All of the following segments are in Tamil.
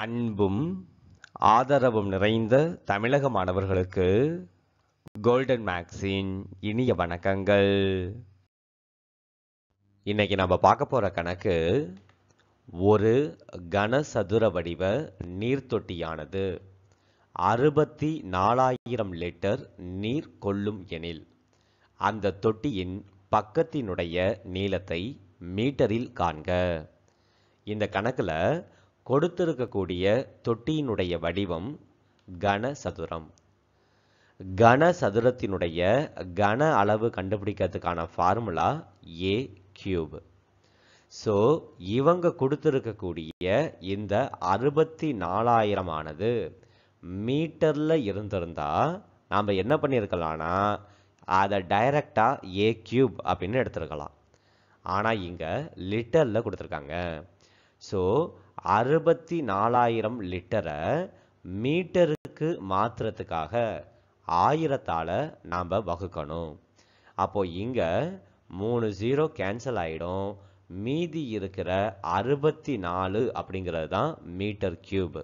அன்பும் ஆதரவும் நிறைந்த தமிழக மாணவர்களுக்கு கோல்டன் மேக்ஸின் இனிய வணக்கங்கள் இன்னைக்கு நம்ம பார்க்க போற கணக்கு ஒரு கனசதுர வடிவ நீர்த்தொட்டியானது அறுபத்தி நாலாயிரம் லிட்டர் நீர் கொள்ளும் எனில் அந்த தொட்டியின் பக்கத்தினுடைய நீளத்தை மீட்டரில் காண்க இந்த கணக்கில் கொடுத்திருக்கக்கூடிய தொட்டியினுடைய வடிவம் கனசதுரம் கனசதுரத்தினுடைய கன அளவு கண்டுபிடிக்கிறதுக்கான ஃபார்முலா ஏ கியூப் ஸோ இவங்க கொடுத்துருக்கக்கூடிய இந்த அறுபத்தி நாலாயிரமானது மீட்டரில் இருந்திருந்தால் நாம் என்ன பண்ணியிருக்கலாம்னா அதை டைரக்டாக ஏ கியூப் அப்படின்னு எடுத்துருக்கலாம் ஆனால் இங்கே லிட்டரில் கொடுத்துருக்காங்க ஸோ அறுபத்தி நாலாயிரம் லிட்டரை மீட்டருக்கு மாற்றுறதுக்காக ஆயிரத்தால் நாம் வகுக்கணும் அப்போது இங்கே மூணு ஜீரோ கேன்சல் ஆகிடும் மீதி இருக்கிற அறுபத்தி நாலு அப்படிங்கிறது தான் மீட்டர் கியூப்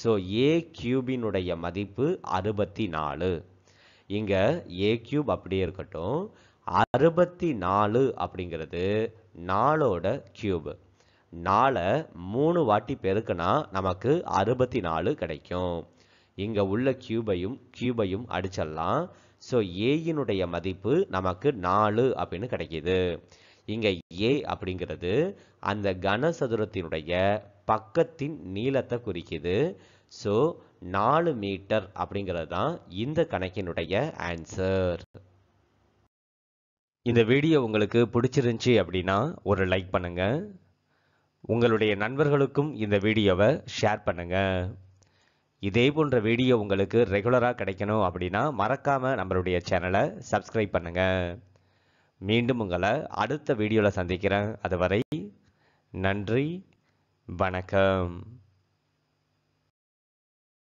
ஸோ ஏ கியூபினுடைய மதிப்பு அறுபத்தி நாலு இங்கே ஏ கியூப் அப்படியே இருக்கட்டும் அறுபத்தி நாலு அப்படிங்கிறது நாலோட கியூப் நாலை மூணு வாட்டி பெருக்கினா நமக்கு அறுபத்தி நாலு கிடைக்கும் இங்கே உள்ள கியூபையும் கியூபையும் அடிச்சிடலாம் ஸோ ஏயினுடைய மதிப்பு நமக்கு நாலு அப்படின்னு கிடைக்கிது இங்கே ஏ அப்படிங்கிறது அந்த கனசதுரத்தினுடைய பக்கத்தின் நீளத்தை குறிக்குது ஸோ நாலு மீட்டர் அப்படிங்கிறது தான் இந்த கணக்கினுடைய ஆன்சர் இந்த வீடியோ உங்களுக்கு பிடிச்சிருந்துச்சி அப்படின்னா ஒரு லைக் பண்ணுங்கள் உங்களுடைய நண்பர்களுக்கும் இந்த வீடியோவை ஷேர் பண்ணுங்கள் இதே போன்ற வீடியோ உங்களுக்கு ரெகுலராக கிடைக்கணும் அப்படின்னா மறக்காமல் நம்மளுடைய சேனலை சப்ஸ்கிரைப் பண்ணுங்கள் மீண்டும் உங்களை அடுத்த வீடியோவில் சந்திக்கிறேன் அதுவரை நன்றி வணக்கம்